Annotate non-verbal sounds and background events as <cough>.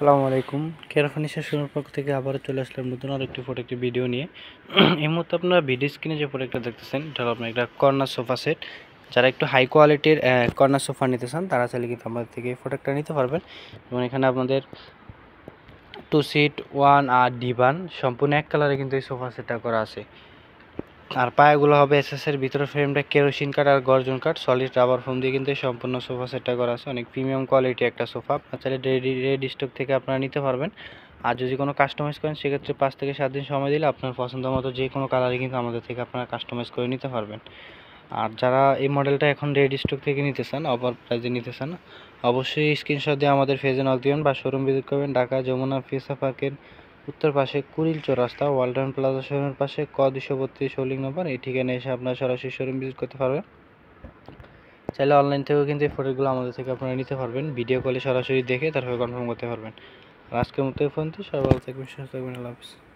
আসসালামু আলাইকুম কেরাফানি শাসনের পক্ষ থেকে আবার চলে আসলাম নতুন আরেকটি প্রোডাক্টের ভিডিও নিয়ে <clears throat> এই মুহূর্তে আপনারা ভিডিও স্ক্রিনে যে প্রোডাক্টটা দেখতেছেন এটা আপনার একটা কর্নার সোফা সেট যারা একটু হাই কোয়ালিটির কর্নার সোফা নিতে চান তারা চাইলে কিন্তু আমাদের থেকে এই প্রোডাক্টটা নিতে পারবেন এবং এখানে আপনাদের টু সিট ওয়ান আর ডিভান সম্পূর্ণ এক কালারে কিন্তু এই সোফা সেটটা করা আছে আর পায়েগুলো হবে এসএসের ভিতরে ফ্রেমটা কেরোসিন কাঠ আর গর্জন কাঠ সলিড রাবার ফোম দিয়ে কিন্তু সম্পূর্ণ সোফা সেটটা করা আছে অনেক প্রিমিয়াম কোয়ালিটি একটা সোফা তাহলে রেডি রেডি স্টক থেকে আপনারা নিতে পারবেন আর যদি কোনো কাস্টমাইজ করেন সেক্ষেত্রে পাঁচ থেকে সাত দিন সময় দিলে আপনার পছন্দ মতো যে কোনো কালারে কিন্তু আমাদের থেকে আপনারা কাস্টমাইজ করে নিতে পারবেন আর যারা এই মডেলটা এখন রেডি স্টক থেকে নিতে চান অফার প্রাইজে নিতে চান অবশ্যই স্ক্রিনশট দিয়ে আমাদের ফেজে নক দিবেন বা শোরুম ভিজিট করবেন ঢাকা যমুনা ফিসা পার্কের উত্তর পাশে কুড়িল চৌরাস্তা ওয়ালটন প্লাজা শোরুমের পাশে ক দুশো বত্রিশ হোল্ডিং নাম্বার এই ঠিকানা এসে আপনারা সরাসরি শোরুম ভিজিট করতে পারবেন চাইলে অনলাইন থেকেও কিন্তু এই ফটোগুলো আমাদের থেকে আপনারা নিতে পারবেন ভিডিও কলে সরাসরি দেখে তারপরে কনফার্ম করতে পারবেন আজকের মতো এই ফোনটি সবাই ভালো থাকবেন সুস্থ থাকবেন আল্লাহ হাফিজ